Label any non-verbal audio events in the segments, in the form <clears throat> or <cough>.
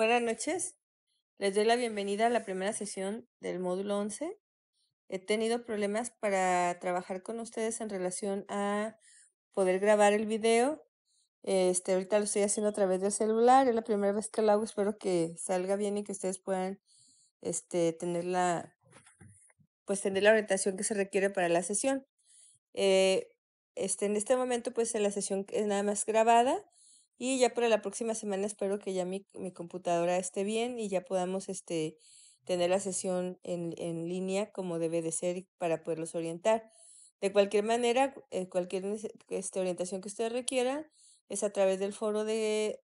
Buenas noches. Les doy la bienvenida a la primera sesión del módulo 11. He tenido problemas para trabajar con ustedes en relación a poder grabar el video. Este, ahorita lo estoy haciendo a través del celular. Es la primera vez que lo hago. Espero que salga bien y que ustedes puedan este, tener la pues tener la orientación que se requiere para la sesión. Eh, este, en este momento, pues la sesión es nada más grabada. Y ya para la próxima semana espero que ya mi, computadora esté bien y ya podamos este, tener la sesión en, línea como debe de ser para poderlos orientar. De cualquier manera, eh, cualquier este, orientación que ustedes requieran es a través del foro de,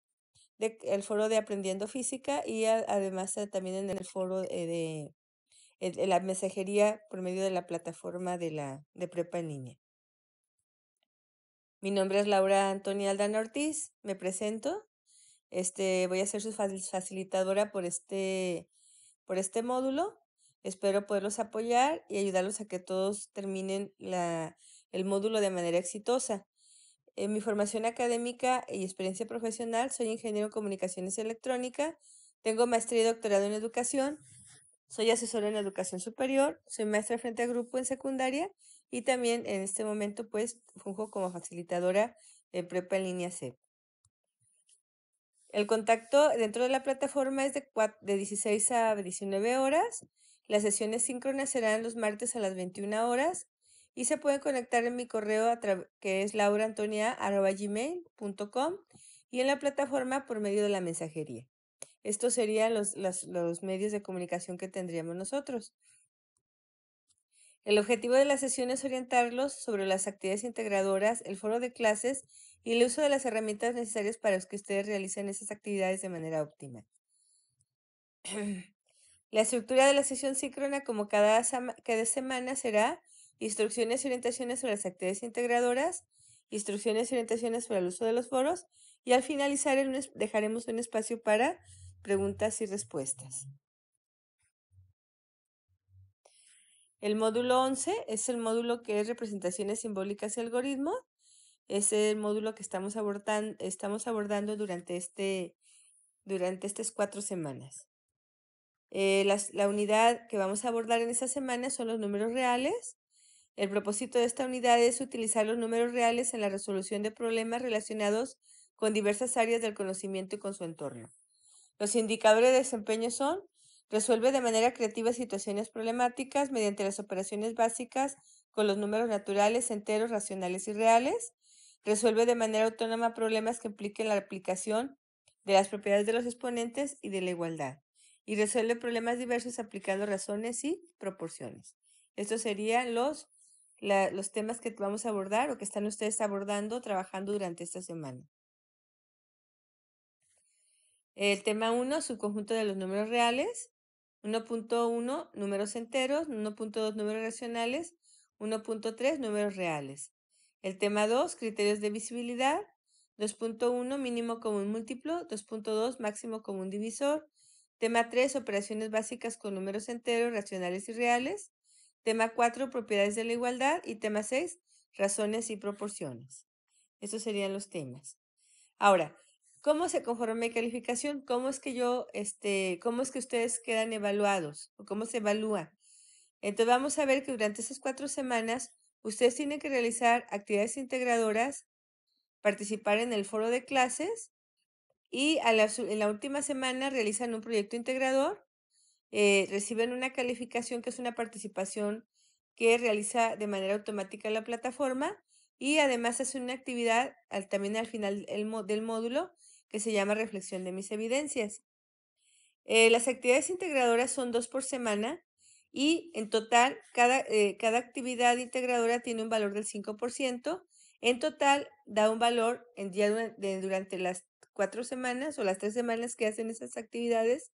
de el foro de aprendiendo física y además eh, también en el foro eh, de, la mensajería por medio de la plataforma de la de prepa en línea. Mi nombre es Laura Antonia Aldana Ortiz, me presento. Este, voy a ser su facilitadora por este, por este módulo. Espero poderlos apoyar y ayudarlos a que todos terminen la, el módulo de manera exitosa. En mi formación académica y experiencia profesional, soy ingeniero en comunicaciones electrónicas, tengo maestría y doctorado en educación, soy asesora en educación superior, soy maestra frente a grupo en secundaria y también en este momento pues funjo como facilitadora en prepa en línea C. El contacto dentro de la plataforma es de, de 16 a 19 horas. Las sesiones síncronas serán los martes a las 21 horas y se pueden conectar en mi correo que es lauraantonia.gmail.com y en la plataforma por medio de la mensajería. Estos serían los, los medios de comunicación que tendríamos nosotros. El objetivo de la sesión es orientarlos sobre las actividades integradoras, el foro de clases y el uso de las herramientas necesarias para que ustedes realicen esas actividades de manera óptima. <clears throat> La estructura de la sesión síncrona, como cada, semana, será instrucciones y orientaciones sobre las actividades integradoras, instrucciones y orientaciones sobre el uso de los foros y al finalizar dejaremos un espacio para preguntas y respuestas. El módulo 11 es el módulo que es representaciones simbólicas y algoritmos. Es el módulo que estamos, estamos abordando durante, este, durante estas cuatro semanas. Eh, la unidad que vamos a abordar en esta semana son los números reales. El propósito de esta unidad es utilizar los números reales en la resolución de problemas relacionados con diversas áreas del conocimiento y con su entorno. Los indicadores de desempeño son Resuelve de manera creativa situaciones problemáticas mediante las operaciones básicas con los números naturales, enteros, racionales y reales. Resuelve de manera autónoma problemas que impliquen la aplicación de las propiedades de los exponentes y de la igualdad. Y resuelve problemas diversos aplicando razones y proporciones. Estos serían los, los temas que vamos a abordar o que están ustedes abordando, trabajando durante esta semana. El tema 1, subconjunto de los números reales. 1.1 números enteros, 1.2 números racionales, 1.3 números reales. El tema 2, criterios de visibilidad, 2.1 mínimo común múltiplo, 2.2 máximo común divisor. Tema 3, operaciones básicas con números enteros, racionales y reales. Tema 4, propiedades de la igualdad. Y tema 6, razones y proporciones. Estos serían los temas. Ahora, ¿Cómo se conforma mi calificación? ¿Cómo es que yo, este, cómo es que ustedes quedan evaluados? ¿O cómo se evalúa? Entonces vamos a ver que durante esas cuatro semanas ustedes tienen que realizar actividades integradoras, participar en el foro de clases y en la última semana realizan un proyecto integrador, eh, reciben una calificación que es una participación que realiza de manera automática la plataforma y además hace una actividad también al final del módulo que se llama Reflexión de mis evidencias. Eh, las actividades integradoras son dos por semana y en total cada, eh, cada actividad integradora tiene un valor del 5%. En total da un valor en, durante las cuatro semanas o las tres semanas que hacen esas actividades,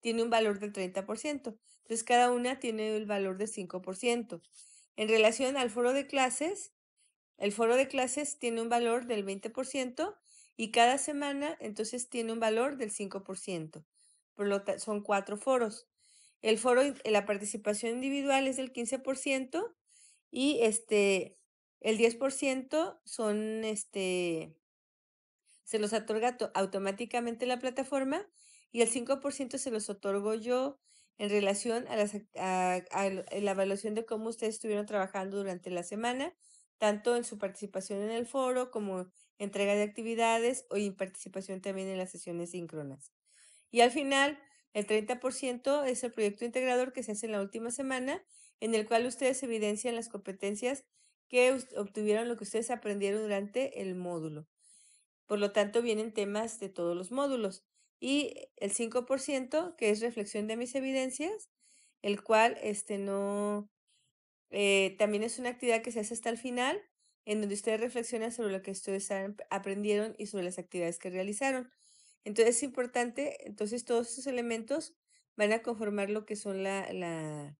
tiene un valor del 30%. Entonces cada una tiene el valor del 5%. En relación al foro de clases, el foro de clases tiene un valor del 20% y cada semana, entonces, tiene un valor del 5%. Por lo son cuatro foros. El foro, la participación individual es del 15% y este, el 10% son, este, se los otorga automáticamente la plataforma y el 5% se los otorgo yo en relación a, a, la evaluación de cómo ustedes estuvieron trabajando durante la semana, tanto en su participación en el foro como entrega de actividades o participación también en las sesiones síncronas. Y al final, el 30% es el proyecto integrador que se hace en la última semana, en el cual ustedes evidencian las competencias que obtuvieron lo que ustedes aprendieron durante el módulo. Por lo tanto, vienen temas de todos los módulos. Y el 5%, que es reflexión de mis evidencias, el cual este no eh, también es una actividad que se hace hasta el final en donde ustedes reflexionan sobre lo que ustedes aprendieron y sobre las actividades que realizaron. Entonces es importante, entonces todos esos elementos van a conformar lo que son la, la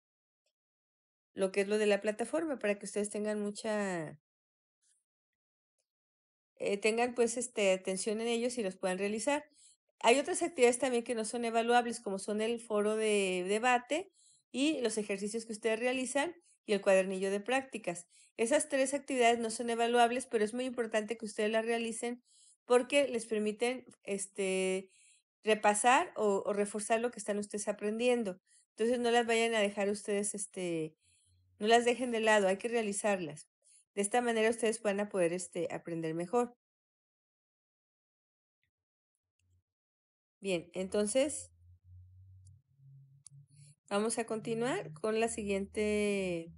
lo que es lo de la plataforma para que ustedes tengan mucha eh, tengan pues este atención en ellos y los puedan realizar. Hay otras actividades también que no son evaluables, como son el foro de debate y los ejercicios que ustedes realizan y el cuadernillo de prácticas. Esas tres actividades no son evaluables, pero es muy importante que ustedes las realicen porque les permiten este, repasar o, reforzar lo que están ustedes aprendiendo. Entonces no las vayan a dejar ustedes, este, no las dejen de lado, hay que realizarlas. De esta manera ustedes van a poder este, aprender mejor. Bien, entonces Vamos a continuar con la siguiente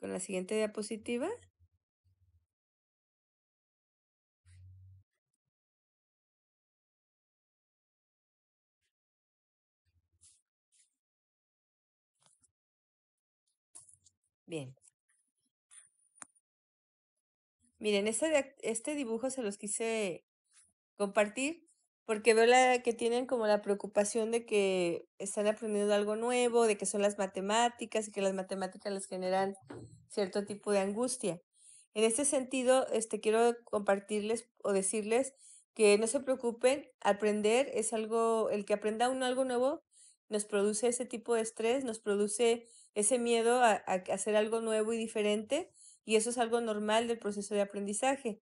con la siguiente diapositiva. Bien, Miren, este, dibujo se los quise compartir porque veo la, que tienen como la preocupación de que están aprendiendo algo nuevo, de que son las matemáticas y que las matemáticas les generan cierto tipo de angustia. En este sentido, este, quiero compartirles o decirles que no se preocupen, aprender es algo, el que aprenda uno algo nuevo nos produce ese tipo de estrés, nos produce ese miedo a hacer algo nuevo y diferente y eso es algo normal del proceso de aprendizaje.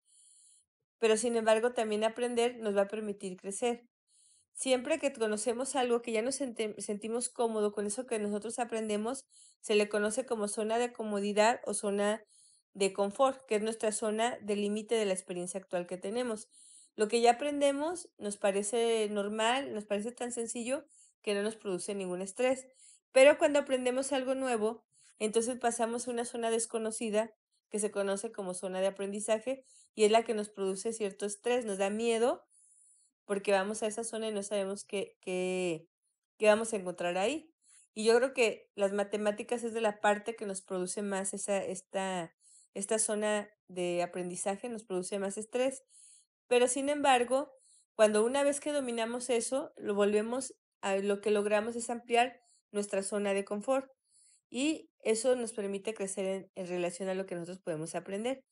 Pero sin embargo, también aprender nos va a permitir crecer. Siempre que conocemos algo que ya nos sentimos cómodo con eso que nosotros aprendemos, se le conoce como zona de comodidad o zona de confort, que es nuestra zona de límite de la experiencia actual que tenemos. Lo que ya aprendemos nos parece normal, nos parece tan sencillo que no nos produce ningún estrés. Pero cuando aprendemos algo nuevo, entonces pasamos a una zona desconocida que se conoce como zona de aprendizaje y es la que nos produce cierto estrés, nos da miedo porque vamos a esa zona y no sabemos qué, qué, vamos a encontrar ahí. Y yo creo que las matemáticas es de la parte que nos produce más esa, esta, esta zona de aprendizaje, nos produce más estrés. Pero sin embargo, cuando una vez que dominamos eso, lo volvemos a lo que logramos es ampliar nuestra zona de confort y eso nos permite crecer en, relación a lo que nosotros podemos aprender.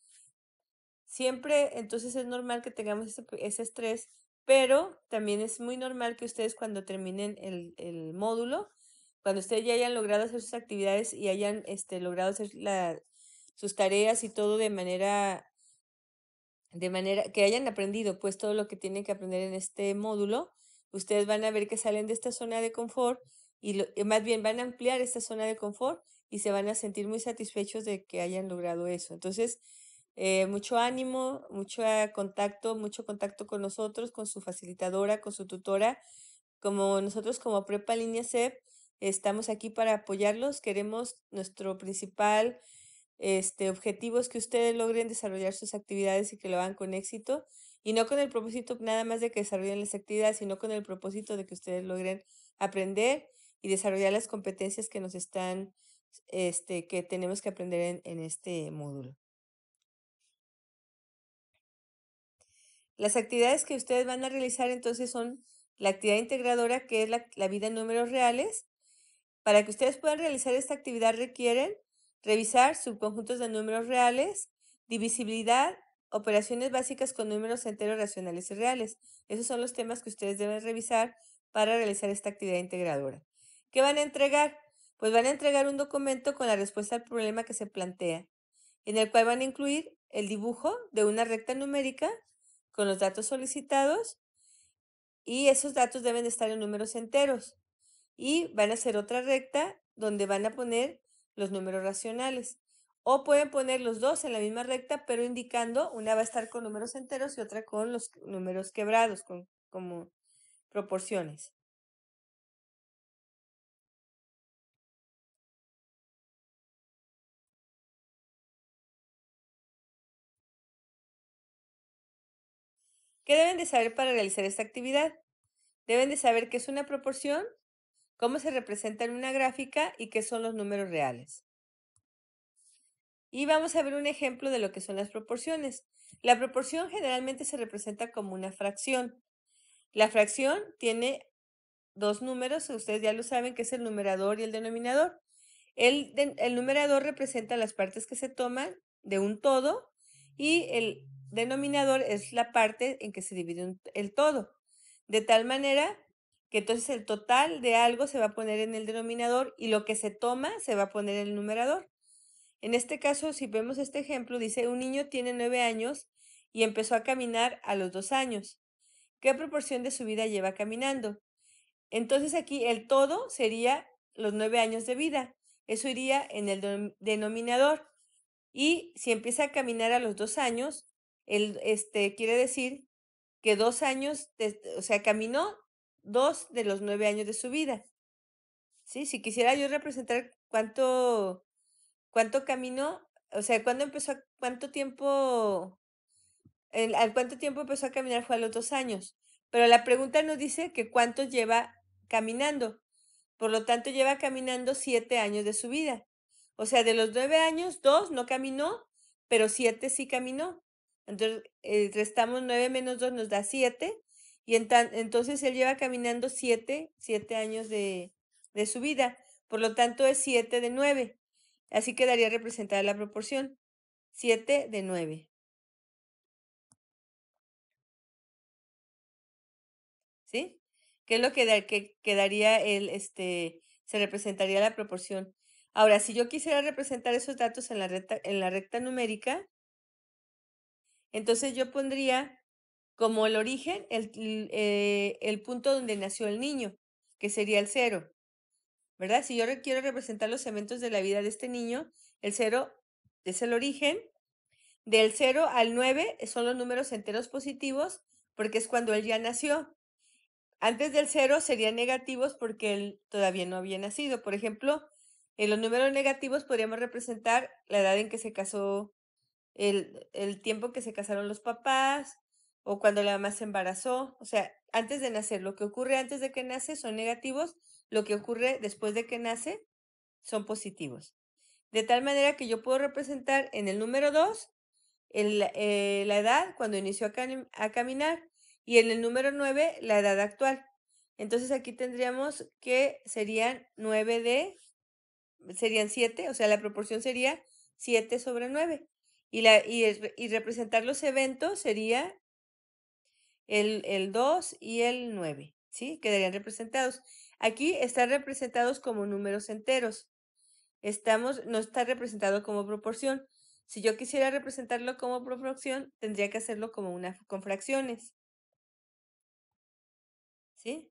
Siempre, entonces es normal que tengamos ese, estrés, pero también es muy normal que ustedes cuando terminen el, módulo, cuando ustedes ya hayan logrado hacer sus actividades y hayan este, logrado hacer sus tareas y todo de manera, de manera que hayan aprendido pues todo lo que tienen que aprender en este módulo, ustedes van a ver que salen de esta zona de confort y más bien van a ampliar esta zona de confort y se van a sentir muy satisfechos de que hayan logrado eso. Entonces, eh, mucho ánimo, mucho ah, contacto, mucho contacto con nosotros, con su facilitadora, con su tutora. Como nosotros como Prepa Línea CEP estamos aquí para apoyarlos. Queremos nuestro principal este, objetivo es que ustedes logren desarrollar sus actividades y que lo hagan con éxito y no con el propósito nada más de que desarrollen las actividades, sino con el propósito de que ustedes logren aprender y desarrollar las competencias que nos están, este, que tenemos que aprender en, este módulo. Las actividades que ustedes van a realizar entonces son la actividad integradora, que es la vida en números reales. Para que ustedes puedan realizar esta actividad requieren revisar subconjuntos de números reales, divisibilidad, operaciones básicas con números enteros racionales y reales. Esos son los temas que ustedes deben revisar para realizar esta actividad integradora. ¿Qué van a entregar? Pues van a entregar un documento con la respuesta al problema que se plantea, en el cual van a incluir el dibujo de una recta numérica con los datos solicitados y esos datos deben estar en números enteros. Y van a hacer otra recta donde van a poner los números racionales. O pueden poner los dos en la misma recta, pero indicando, una va a estar con números enteros y otra con los números quebrados, con, como proporciones. ¿Qué deben de saber para realizar esta actividad? Deben de saber qué es una proporción, cómo se representa en una gráfica y qué son los números reales. Y vamos a ver un ejemplo de lo que son las proporciones. La proporción generalmente se representa como una fracción. La fracción tiene dos números, ustedes ya lo saben, que es el numerador y el denominador. El, el numerador representa las partes que se toman de un todo y el denominador es la parte en que se divide el todo. De tal manera que entonces el total de algo se va a poner en el denominador y lo que se toma se va a poner en el numerador. En este caso, si vemos este ejemplo, dice un niño tiene nueve años y empezó a caminar a los dos años. ¿Qué proporción de su vida lleva caminando? Entonces aquí el todo sería los nueve años de vida. Eso iría en el denominador. Y si empieza a caminar a los dos años, él este, quiere decir que dos años, o sea, caminó dos de los nueve años de su vida. ¿Sí? Si quisiera yo representar cuánto, cuánto caminó, o sea, cuándo empezó, cuánto tiempo, el, al cuánto tiempo empezó a caminar fue a los dos años. Pero la pregunta nos dice que cuánto lleva caminando. Por lo tanto, lleva caminando siete años de su vida. O sea, de los nueve años, dos no caminó, pero siete sí caminó. Entonces, eh, restamos 9 menos 2 nos da 7. Y entonces él lleva caminando 7, 7 años de, de su vida. Por lo tanto, es 7 de 9. Así quedaría representada la proporción. 7 de 9. ¿Sí? ¿Qué es lo que, que quedaría el, este, se representaría la proporción? Ahora, si yo quisiera representar esos datos en la en la recta numérica, entonces yo pondría como el origen el, eh, el punto donde nació el niño, que sería el cero. ¿Verdad? Si yo quiero representar los eventos de la vida de este niño, el cero es el origen. Del cero al nueve son los números enteros positivos porque es cuando él ya nació. Antes del cero serían negativos porque él todavía no había nacido. Por ejemplo, en los números negativos podríamos representar la edad en que se casó el, tiempo que se casaron los papás o cuando la mamá se embarazó, o sea, antes de nacer, lo que ocurre antes de que nace son negativos, lo que ocurre después de que nace son positivos. De tal manera que yo puedo representar en el número 2 eh, la edad cuando inició a, a, caminar y en el número 9 la edad actual. Entonces aquí tendríamos que serían 9 de, serían 7, o sea, la proporción sería 7 sobre 9. Y, representar los eventos sería el, el 2 y el 9, ¿sí? Quedarían representados. Aquí están representados como números enteros. Estamos, no está representado como proporción. Si yo quisiera representarlo como proporción, tendría que hacerlo como una con fracciones. ¿Sí?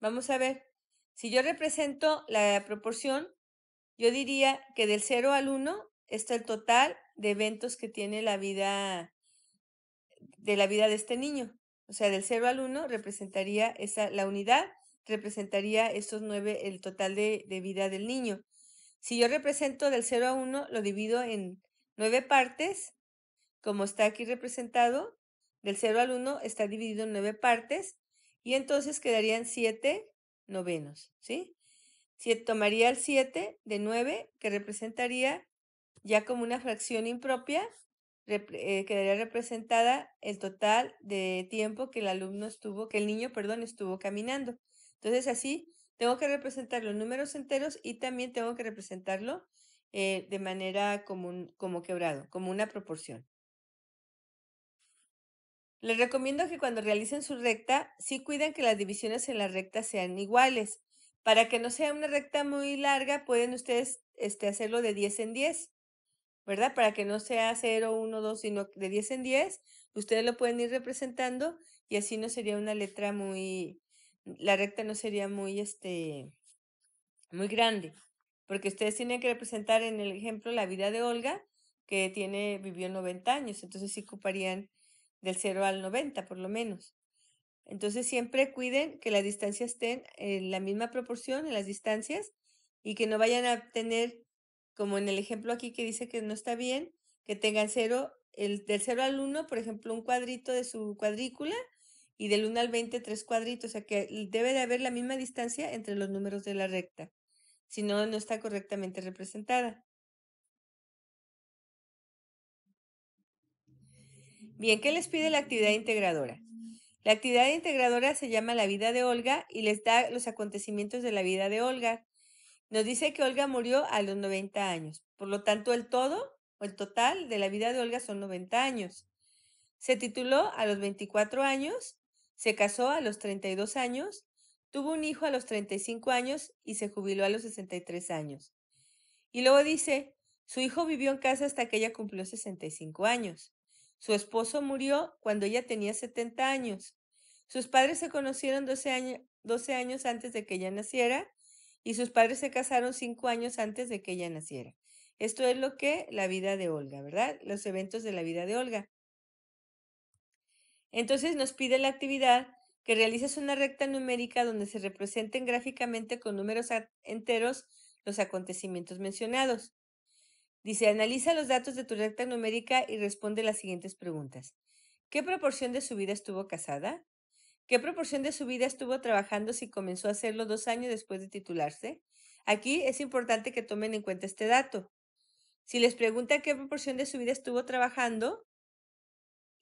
Vamos a ver. Si yo represento la proporción, yo diría que del 0 al 1 es el total de eventos que tiene la vida de la vida de este niño. O sea, del 0 al 1 representaría esa, la unidad representaría estos 9, el total de, vida del niño. Si yo represento del 0 a 1, lo divido en 9 partes, como está aquí representado, del 0 al 1 está dividido en 9 partes, y entonces quedarían 7 novenos, ¿sí? Si tomaría el 7 de 9, que representaría ya como una fracción impropia, eh, quedaría representada el total de tiempo que el alumno estuvo, que el niño, perdón, estuvo caminando. Entonces así tengo que representar los números enteros y también tengo que representarlo eh, de manera como, como quebrado, como una proporción. Les recomiendo que cuando realicen su recta, sí cuiden que las divisiones en la recta sean iguales. Para que no sea una recta muy larga, pueden ustedes este, hacerlo de 10 en 10. ¿verdad? Para que no sea 0, 1, 2, sino de 10 en 10, ustedes lo pueden ir representando y así no sería una letra muy, la recta no sería muy, este, muy grande, porque ustedes tienen que representar en el ejemplo la vida de Olga, que tiene, vivió 90 años, entonces sí ocuparían del 0 al 90 por lo menos. Entonces siempre cuiden que las distancias estén en la misma proporción en las distancias y que no vayan a tener como en el ejemplo aquí que dice que no está bien, que tengan cero, el del 0 al 1, por ejemplo, un cuadrito de su cuadrícula y del 1 al 20 tres cuadritos, o sea que debe de haber la misma distancia entre los números de la recta, si no, no está correctamente representada. Bien, ¿qué les pide la actividad integradora? La actividad integradora se llama la vida de Olga y les da los acontecimientos de la vida de Olga, nos dice que Olga murió a los 90 años. Por lo tanto, el todo o el total de la vida de Olga son 90 años. Se tituló a los 24 años, se casó a los 32 años, tuvo un hijo a los 35 años y se jubiló a los 63 años. Y luego dice, su hijo vivió en casa hasta que ella cumplió 65 años. Su esposo murió cuando ella tenía 70 años. Sus padres se conocieron 12, años antes de que ella naciera y sus padres se casaron cinco años antes de que ella naciera. Esto es lo que la vida de Olga, ¿verdad? Los eventos de la vida de Olga. Entonces nos pide la actividad que realices una recta numérica donde se representen gráficamente con números enteros los acontecimientos mencionados. Dice, analiza los datos de tu recta numérica y responde las siguientes preguntas. ¿Qué proporción de su vida estuvo casada? ¿Qué proporción de su vida estuvo trabajando si comenzó a hacerlo dos años después de titularse? Aquí es importante que tomen en cuenta este dato. Si les pregunta qué proporción de su vida estuvo trabajando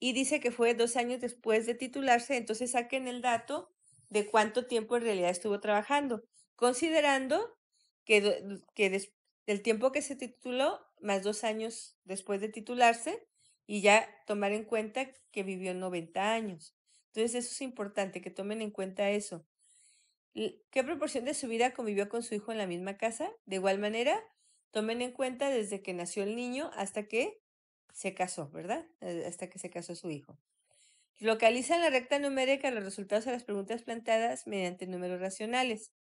y dice que fue dos años después de titularse, entonces saquen el dato de cuánto tiempo en realidad estuvo trabajando, considerando que, que del tiempo que se tituló, más dos años después de titularse, y ya tomar en cuenta que vivió 90 años. Entonces, eso es importante, que tomen en cuenta eso. ¿Qué proporción de su vida convivió con su hijo en la misma casa? De igual manera, tomen en cuenta desde que nació el niño hasta que se casó, ¿verdad? Eh, hasta que se casó su hijo. en la recta numérica los resultados de las preguntas planteadas mediante números racionales.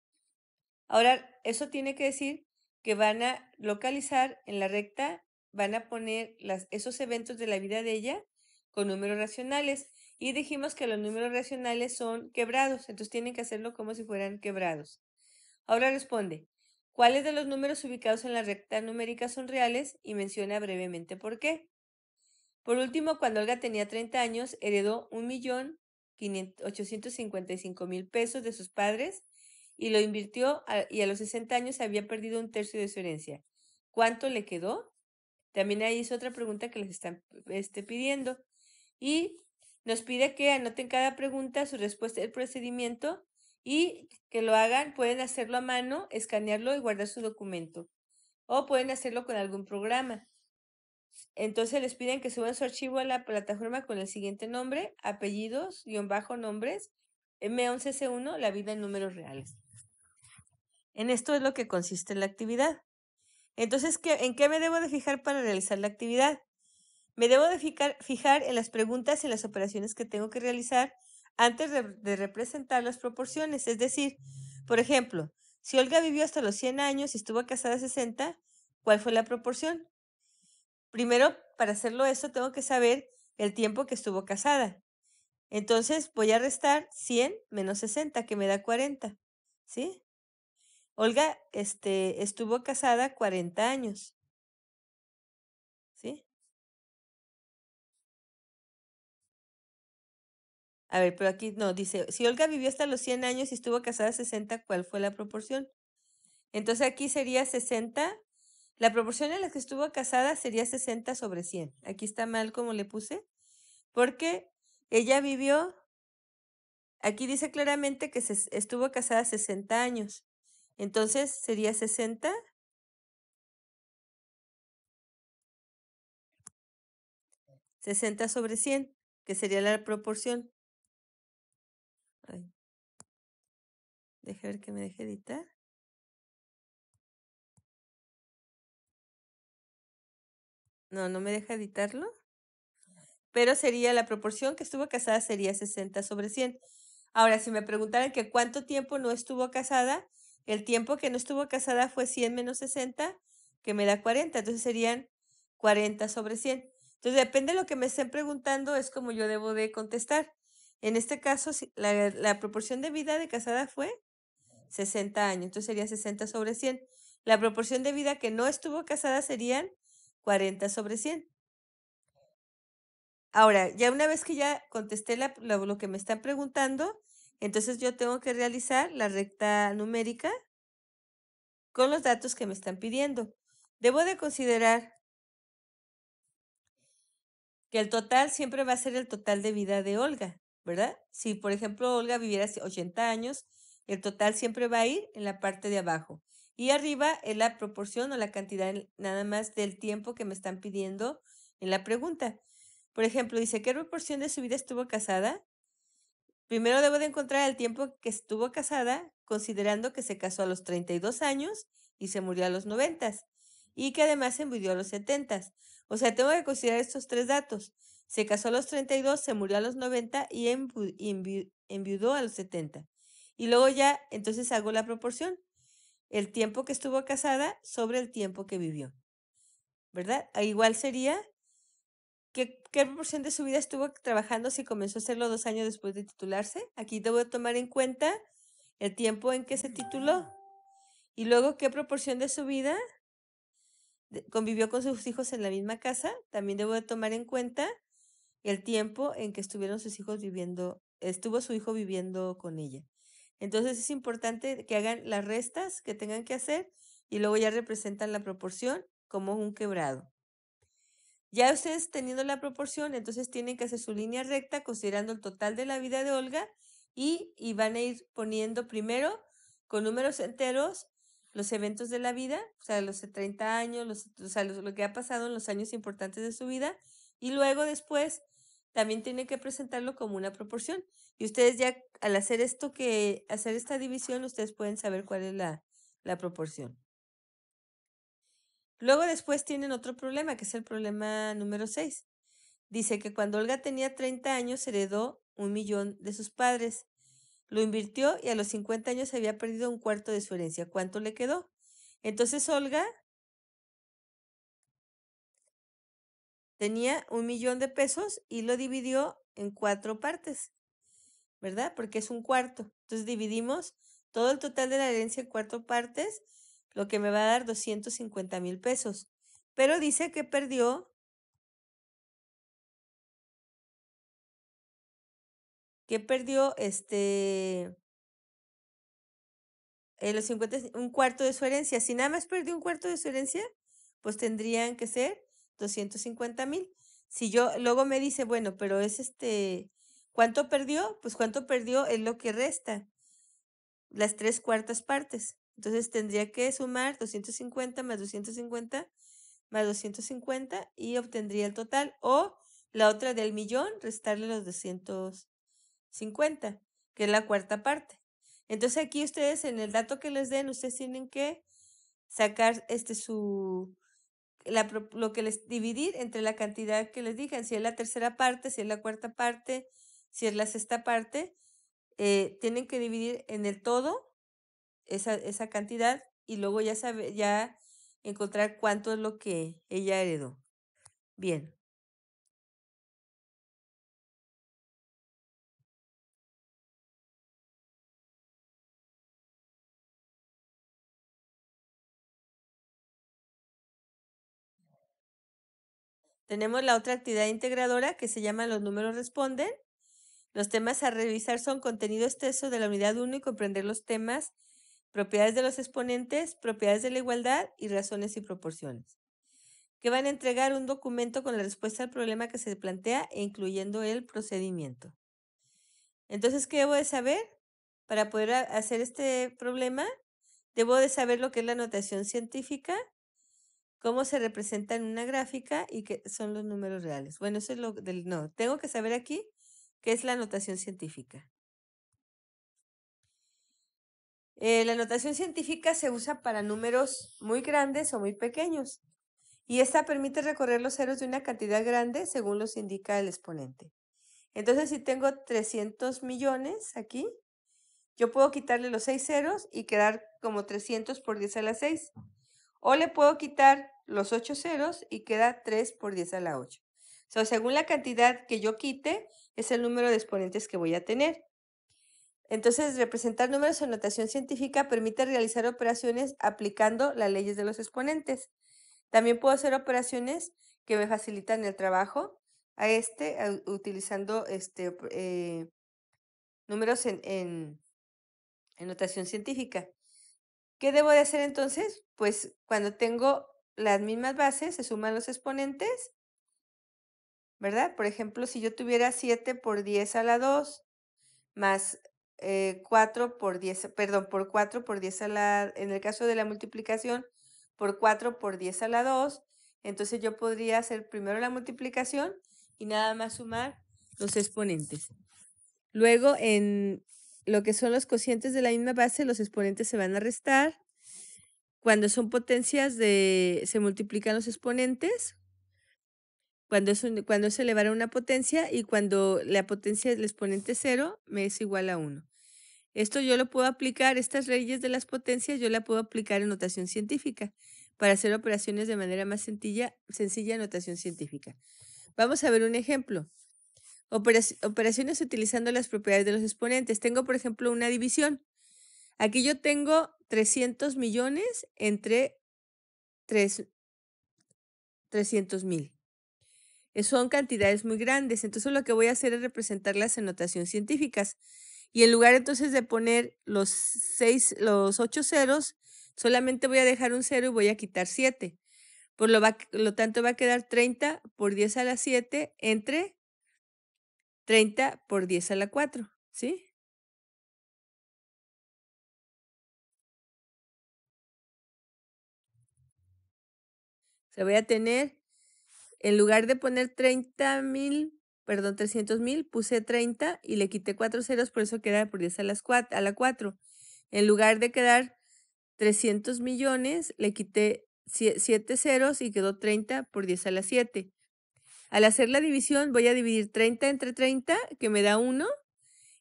Ahora, eso tiene que decir que van a localizar en la recta, van a poner esos eventos de la vida de ella con números racionales. Y dijimos que los números racionales son quebrados, entonces tienen que hacerlo como si fueran quebrados. Ahora responde, ¿cuáles de los números ubicados en la recta numérica son reales? Y menciona brevemente por qué. Por último, cuando Olga tenía 30 años, heredó 1.855.000 pesos de sus padres y lo invirtió y a los 60 años había perdido un tercio de su herencia. ¿Cuánto le quedó? También ahí es otra pregunta que les están este, pidiendo. Y nos pide que anoten cada pregunta, su respuesta y el procedimiento y que lo hagan. Pueden hacerlo a mano, escanearlo y guardar su documento. O pueden hacerlo con algún programa. Entonces les piden que suban su archivo a la plataforma con el siguiente nombre, apellidos, guión bajo, nombres, M11C1, la vida en números reales. En esto es lo que consiste la actividad. Entonces, ¿en qué me debo de fijar para realizar la actividad? Me debo de fijar, en las preguntas y las operaciones que tengo que realizar antes de, representar las proporciones. Es decir, por ejemplo, si Olga vivió hasta los 100 años y estuvo casada 60, ¿cuál fue la proporción? Primero, para hacerlo esto, tengo que saber el tiempo que estuvo casada. Entonces voy a restar 100 menos 60, que me da 40. ¿Sí? Olga este, estuvo casada 40 años. A ver, pero aquí no, dice, si Olga vivió hasta los 100 años y estuvo casada 60, ¿cuál fue la proporción? Entonces aquí sería 60, la proporción en la que estuvo casada sería 60 sobre 100. Aquí está mal como le puse, porque ella vivió, aquí dice claramente que estuvo casada 60 años. Entonces sería 60 60 sobre 100, que sería la proporción. ver que me deje editar. No, no me deja editarlo. Pero sería la proporción que estuvo casada sería 60 sobre 100. Ahora, si me preguntaran que cuánto tiempo no estuvo casada, el tiempo que no estuvo casada fue 100 menos 60, que me da 40. Entonces serían 40 sobre 100. Entonces, depende de lo que me estén preguntando, es como yo debo de contestar. En este caso, la, la proporción de vida de casada fue 60 años, entonces sería 60 sobre 100. La proporción de vida que no estuvo casada serían 40 sobre 100. Ahora, ya una vez que ya contesté la, lo, que me están preguntando, entonces yo tengo que realizar la recta numérica con los datos que me están pidiendo. Debo de considerar que el total siempre va a ser el total de vida de Olga, ¿verdad? Si, por ejemplo, Olga viviera 80 años, el total siempre va a ir en la parte de abajo. Y arriba es la proporción o la cantidad nada más del tiempo que me están pidiendo en la pregunta. Por ejemplo, dice, ¿qué proporción de su vida estuvo casada? Primero debo de encontrar el tiempo que estuvo casada, considerando que se casó a los 32 años y se murió a los 90 y que además se envió a los 70. O sea, tengo que considerar estos tres datos. Se casó a los 32, se murió a los 90 y enviudó a los 70. Y luego ya, entonces hago la proporción. El tiempo que estuvo casada sobre el tiempo que vivió. ¿Verdad? Ah, igual sería, ¿qué, ¿qué proporción de su vida estuvo trabajando si comenzó a hacerlo dos años después de titularse? Aquí debo tomar en cuenta el tiempo en que se tituló. Y luego, ¿qué proporción de su vida convivió con sus hijos en la misma casa? También debo tomar en cuenta el tiempo en que estuvieron sus hijos viviendo, estuvo su hijo viviendo con ella. Entonces es importante que hagan las restas que tengan que hacer y luego ya representan la proporción como un quebrado. Ya ustedes teniendo la proporción, entonces tienen que hacer su línea recta considerando el total de la vida de Olga y, van a ir poniendo primero con números enteros los eventos de la vida, o sea, los 30 años, los, o sea, lo que ha pasado en los años importantes de su vida, y luego después también tiene que presentarlo como una proporción. Y ustedes ya al hacer esto que, hacer esta división, ustedes pueden saber cuál es la, la proporción. Luego después tienen otro problema, que es el problema número 6. Dice que cuando Olga tenía 30 años heredó un millón de sus padres. Lo invirtió y a los 50 años había perdido un cuarto de su herencia. ¿Cuánto le quedó? Entonces Olga tenía un millón de pesos y lo dividió en cuatro partes, ¿verdad? Porque es un cuarto. Entonces dividimos todo el total de la herencia en cuatro partes, lo que me va a dar 250 mil pesos. Pero dice que perdió que perdió este los un cuarto de su herencia. Si nada más perdió un cuarto de su herencia, pues tendrían que ser 250 mil. Si yo, luego me dice, bueno, pero es este, ¿cuánto perdió? Pues cuánto perdió es lo que resta, las tres cuartas partes. Entonces tendría que sumar 250 más 250 más 250 y obtendría el total. O la otra del millón, restarle los 250, que es la cuarta parte. Entonces aquí ustedes en el dato que les den, ustedes tienen que sacar este su lo que les dividir entre la cantidad que les digan, si es la tercera parte, si es la cuarta parte, si es la sexta parte, eh, tienen que dividir en el todo esa, esa cantidad y luego ya sabe, ya encontrar cuánto es lo que ella heredó. Bien. Tenemos la otra actividad integradora que se llama Los números responden. Los temas a revisar son contenido exceso de la unidad 1 y comprender los temas, propiedades de los exponentes, propiedades de la igualdad y razones y proporciones. Que van a entregar un documento con la respuesta al problema que se plantea, e incluyendo el procedimiento. Entonces, ¿qué debo de saber? Para poder ah, hacer este problema, debo de saber lo que es la notación científica, cómo se representa en una gráfica y qué son los números reales. Bueno, eso es lo del no. Tengo que saber aquí qué es la notación científica. Eh, la notación científica se usa para números muy grandes o muy pequeños y esta permite recorrer los ceros de una cantidad grande según los indica el exponente. Entonces, si tengo 300 millones aquí, yo puedo quitarle los seis ceros y quedar como 300 por 10 a la 6. O le puedo quitar los 8 ceros y queda 3 por 10 a la 8. O según la cantidad que yo quite, es el número de exponentes que voy a tener. Entonces, representar números en notación científica permite realizar operaciones aplicando las leyes de los exponentes. También puedo hacer operaciones que me facilitan el trabajo a este utilizando este, eh, números en notación científica. ¿Qué debo de hacer entonces? Pues cuando tengo las mismas bases, se suman los exponentes, ¿verdad? Por ejemplo, si yo tuviera 7 por 10 a la 2, más 4 eh, por 10, perdón, por 4 por 10 a la, en el caso de la multiplicación, por 4 por 10 a la 2, entonces yo podría hacer primero la multiplicación y nada más sumar los exponentes. Luego, en lo que son los cocientes de la misma base, los exponentes se van a restar cuando son potencias de. se multiplican los exponentes. Cuando es, cuando se elevar a una potencia y cuando la potencia del exponente cero me es igual a uno. Esto yo lo puedo aplicar, estas leyes de las potencias yo la puedo aplicar en notación científica para hacer operaciones de manera más sencilla, sencilla en notación científica. Vamos a ver un ejemplo. Operaciones utilizando las propiedades de los exponentes. Tengo, por ejemplo, una división. Aquí yo tengo 300 millones entre 3, 300 mil. Eh, son cantidades muy grandes. Entonces lo que voy a hacer es representarlas en anotaciones científicas. Y en lugar entonces de poner los, 8 los ceros, solamente voy a dejar un cero y voy a quitar 7. Por lo, lo tanto va a quedar 30 por 10 a la 7 entre 30 por 10 a la 4, ¿sí? O sea, voy a tener, en lugar de poner 30 mil, perdón, 300 mil, puse 30 y le quité 4 ceros, por eso queda por 10 a, 4, a la 4. En lugar de quedar 300 millones, le quité 7 ceros y quedó 30 por 10 a la 7. Al hacer la división voy a dividir 30 entre 30, que me da 1,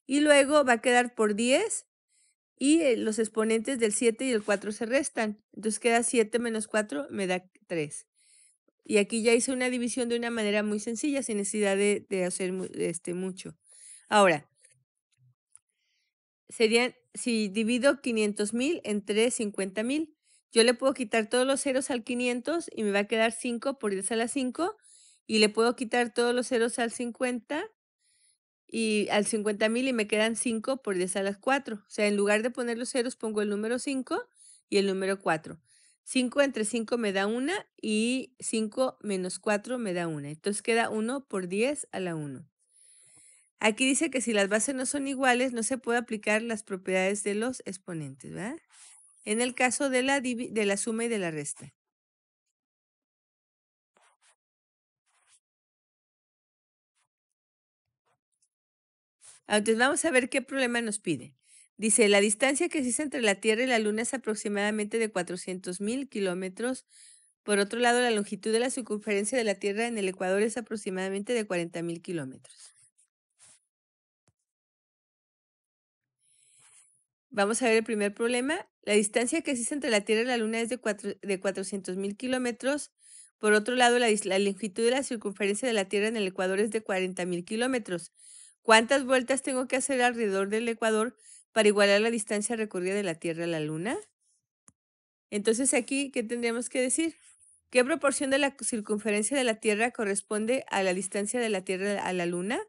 y luego va a quedar por 10 y eh, los exponentes del 7 y el 4 se restan. Entonces queda 7 menos 4, me da 3. Y aquí ya hice una división de una manera muy sencilla, sin necesidad de, hacer este, mucho. Ahora, serían, si divido 500,000 entre 50,000, yo le puedo quitar todos los ceros al 500 y me va a quedar 5 por 10 a la 5. Y le puedo quitar todos los ceros al 50 y al 50.000 y me quedan 5 por 10 a las 4. O sea, en lugar de poner los ceros, pongo el número 5 y el número 4. 5 entre 5 me da 1 y 5 menos 4 me da 1. Entonces queda 1 por 10 a la 1. Aquí dice que si las bases no son iguales, no se puede aplicar las propiedades de los exponentes, ¿verdad? En el caso de la, de la suma y de la resta. Ah, entonces vamos a ver qué problema nos pide. Dice, la distancia que existe entre la Tierra y la Luna es aproximadamente de 400.000 kilómetros. Por otro lado, la longitud de la circunferencia de la Tierra en el Ecuador es aproximadamente de 40.000 kilómetros. Vamos a ver el primer problema. La distancia que existe entre la Tierra y la Luna es de, de 400.000 kilómetros. Por otro lado, la, la longitud de la circunferencia de la Tierra en el Ecuador es de 40.000 kilómetros. ¿Cuántas vueltas tengo que hacer alrededor del ecuador para igualar la distancia recorrida de la Tierra a la Luna? Entonces aquí, ¿qué tendríamos que decir? ¿Qué proporción de la circunferencia de la Tierra corresponde a la distancia de la Tierra a la Luna?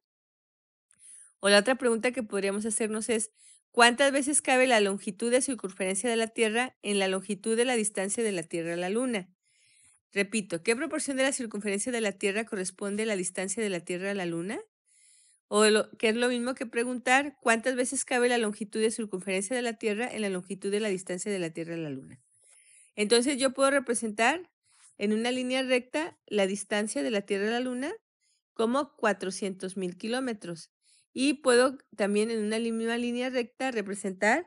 O la otra pregunta que podríamos hacernos es, ¿cuántas veces cabe la longitud de circunferencia de la Tierra en la longitud de la distancia de la Tierra a la Luna? Repito, ¿qué proporción de la circunferencia de la Tierra corresponde a la distancia de la Tierra a la Luna? O que es lo mismo que preguntar cuántas veces cabe la longitud de circunferencia de la Tierra en la longitud de la distancia de la Tierra a la Luna. Entonces yo puedo representar en una línea recta la distancia de la Tierra a la Luna como 400.000 mil kilómetros. Y puedo también en una misma línea recta representar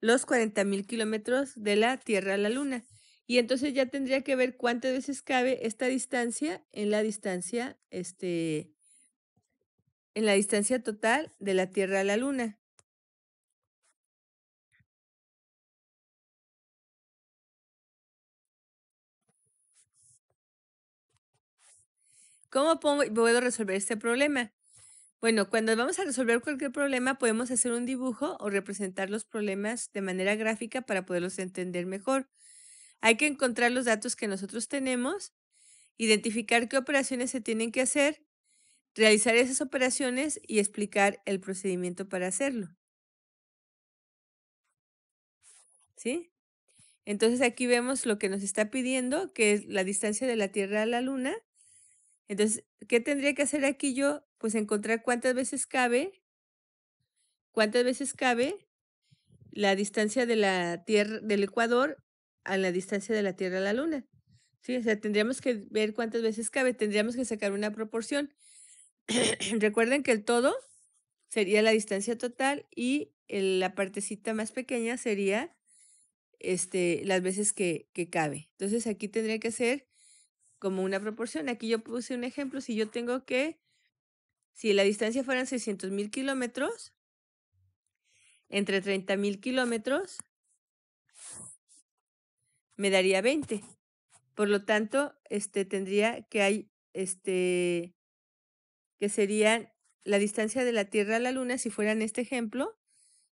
los 40.000 mil kilómetros de la Tierra a la Luna. Y entonces ya tendría que ver cuántas veces cabe esta distancia en la distancia este, en la distancia total de la Tierra a la Luna. ¿Cómo puedo resolver este problema? Bueno, cuando vamos a resolver cualquier problema podemos hacer un dibujo o representar los problemas de manera gráfica para poderlos entender mejor. Hay que encontrar los datos que nosotros tenemos, identificar qué operaciones se tienen que hacer realizar esas operaciones y explicar el procedimiento para hacerlo. ¿Sí? Entonces aquí vemos lo que nos está pidiendo, que es la distancia de la Tierra a la Luna. Entonces, ¿qué tendría que hacer aquí yo? Pues encontrar cuántas veces cabe, cuántas veces cabe la distancia de la Tierra, del Ecuador a la distancia de la Tierra a la Luna. Sí, o sea, tendríamos que ver cuántas veces cabe, tendríamos que sacar una proporción. <clears throat> Recuerden que el todo sería la distancia total y la partecita más pequeña sería este, las veces que, que cabe. Entonces aquí tendría que ser como una proporción. Aquí yo puse un ejemplo. Si yo tengo que, si la distancia fueran 600 mil kilómetros, entre 30 mil kilómetros, me daría 20. Por lo tanto, este, tendría que hay, este, que sería la distancia de la Tierra a la Luna, si fuera en este ejemplo,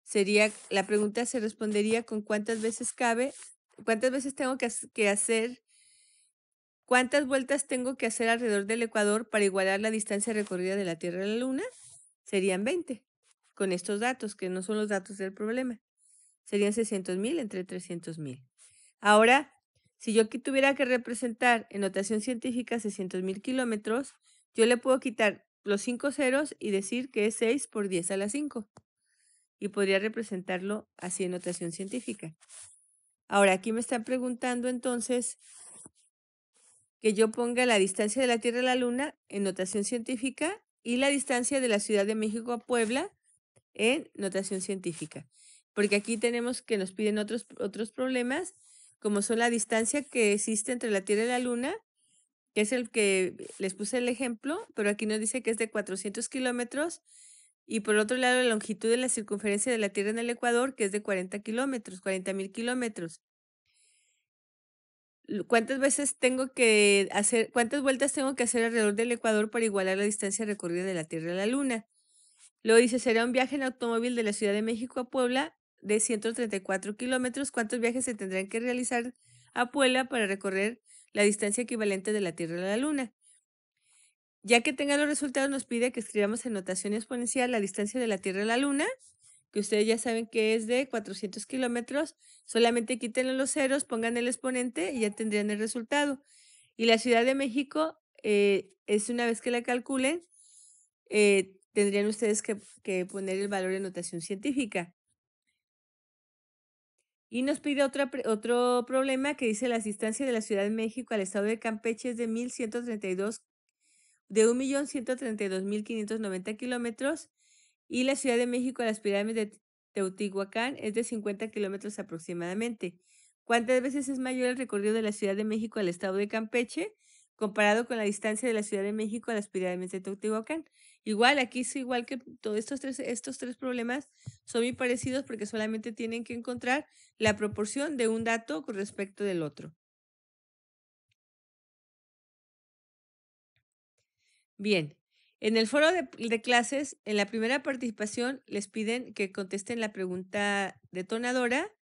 sería, la pregunta se respondería con cuántas veces cabe, cuántas veces tengo que, hacer, cuántas vueltas tengo que hacer alrededor del Ecuador para igualar la distancia recorrida de la Tierra a la Luna, serían 20, con estos datos, que no son los datos del problema. Serían 600.000 entre 300.000. Ahora, si yo tuviera que representar en notación científica 600.000 mil kilómetros, yo le puedo quitar los cinco ceros y decir que es 6 por 10 a la 5. Y podría representarlo así en notación científica. Ahora, aquí me están preguntando entonces que yo ponga la distancia de la Tierra a la Luna en notación científica y la distancia de la Ciudad de México a Puebla en notación científica. Porque aquí tenemos que nos piden otros, otros problemas, como son la distancia que existe entre la Tierra y la Luna que es el que les puse el ejemplo, pero aquí nos dice que es de 400 kilómetros, y por otro lado la longitud de la circunferencia de la Tierra en el Ecuador, que es de 40 kilómetros, 40 mil kilómetros. ¿Cuántas veces tengo que hacer, cuántas vueltas tengo que hacer alrededor del Ecuador para igualar la distancia recorrida de la Tierra a la Luna? Luego dice, será un viaje en automóvil de la Ciudad de México a Puebla de 134 kilómetros. ¿Cuántos viajes se tendrán que realizar a Puebla para recorrer la distancia equivalente de la Tierra a la Luna. Ya que tengan los resultados, nos pide que escribamos en notación exponencial la distancia de la Tierra a la Luna, que ustedes ya saben que es de 400 kilómetros. Solamente quítenle los ceros, pongan el exponente y ya tendrían el resultado. Y la Ciudad de México, eh, es una vez que la calculen, eh, tendrían ustedes que, que poner el valor en notación científica. Y nos pide otra, otro problema que dice la distancia de la Ciudad de México al estado de Campeche es de 1.132, de 1.132.590 kilómetros y la Ciudad de México a las pirámides de Teotihuacán es de 50 kilómetros aproximadamente. ¿Cuántas veces es mayor el recorrido de la Ciudad de México al estado de Campeche comparado con la distancia de la Ciudad de México a las pirámides de Teotihuacán? Igual, aquí es igual que todos estos tres, estos tres problemas son muy parecidos porque solamente tienen que encontrar la proporción de un dato con respecto del otro. Bien, en el foro de, de, clases, en la primera participación, les piden que contesten la pregunta detonadora.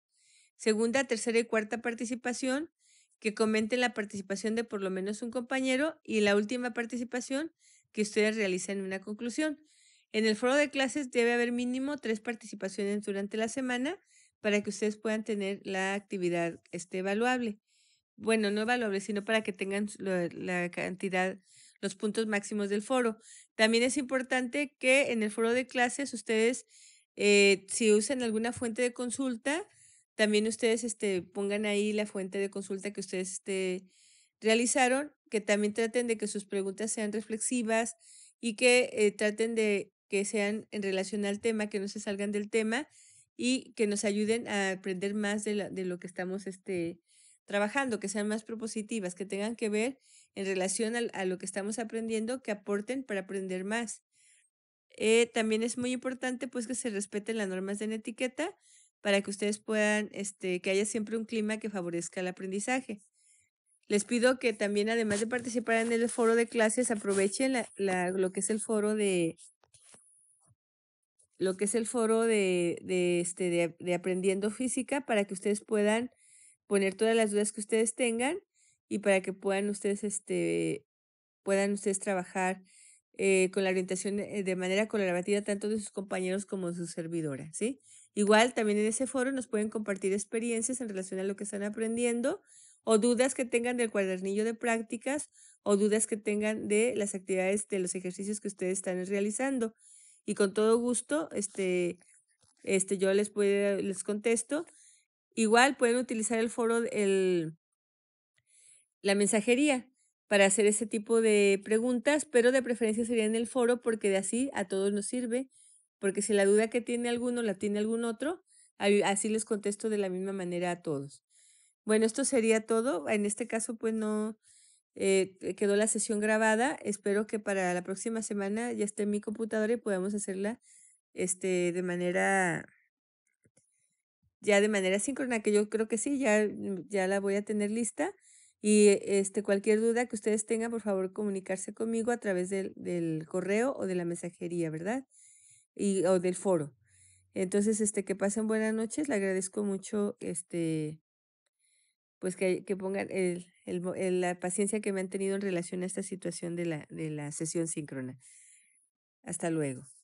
Segunda, tercera y cuarta participación, que comenten la participación de por lo menos un compañero. Y la última participación, que ustedes realicen una conclusión. En el foro de clases debe haber mínimo tres participaciones durante la semana para que ustedes puedan tener la actividad este, evaluable. Bueno, no evaluable, sino para que tengan la cantidad, los puntos máximos del foro. También es importante que en el foro de clases ustedes, eh, si usan alguna fuente de consulta, también ustedes este, pongan ahí la fuente de consulta que ustedes este, realizaron que también traten de que sus preguntas sean reflexivas y que eh, traten de que sean en relación al tema, que no se salgan del tema y que nos ayuden a aprender más de, lo que estamos este, trabajando, que sean más propositivas, que tengan que ver en relación a, lo que estamos aprendiendo, que aporten para aprender más. Eh, también es muy importante pues que se respeten las normas de la etiqueta para que ustedes puedan, este, que haya siempre un clima que favorezca el aprendizaje. Les pido que también, además de participar en el foro de clases, aprovechen la, lo que es el foro de lo que es el foro de, este, aprendiendo física para que ustedes puedan poner todas las dudas que ustedes tengan y para que puedan ustedes este puedan ustedes trabajar eh, con la orientación eh, de manera colaborativa tanto de sus compañeros como de su servidora, ¿sí? Igual también en ese foro nos pueden compartir experiencias en relación a lo que están aprendiendo o dudas que tengan del cuadernillo de prácticas o dudas que tengan de las actividades, de los ejercicios que ustedes están realizando. Y con todo gusto, este, este, yo les, puede, les contesto. Igual pueden utilizar el foro, el, la mensajería para hacer ese tipo de preguntas, pero de preferencia sería en el foro porque de así a todos nos sirve, porque si la duda que tiene alguno la tiene algún otro, así les contesto de la misma manera a todos. Bueno, esto sería todo. En este caso, pues no eh, quedó la sesión grabada. Espero que para la próxima semana ya esté en mi computadora y podamos hacerla este, de manera ya de manera sincrona, que yo creo que sí, ya, mm, ya la voy a tener lista. Y e, este, cualquier duda que ustedes tengan, por favor, comunicarse conmigo a través del, correo o de la mensajería, ¿verdad? Y, o del foro. Entonces, este, que pasen buenas noches. Le agradezco mucho este, pues que, que pongan el, la paciencia que me han tenido en relación a esta situación de la, de la sesión síncrona. Hasta luego.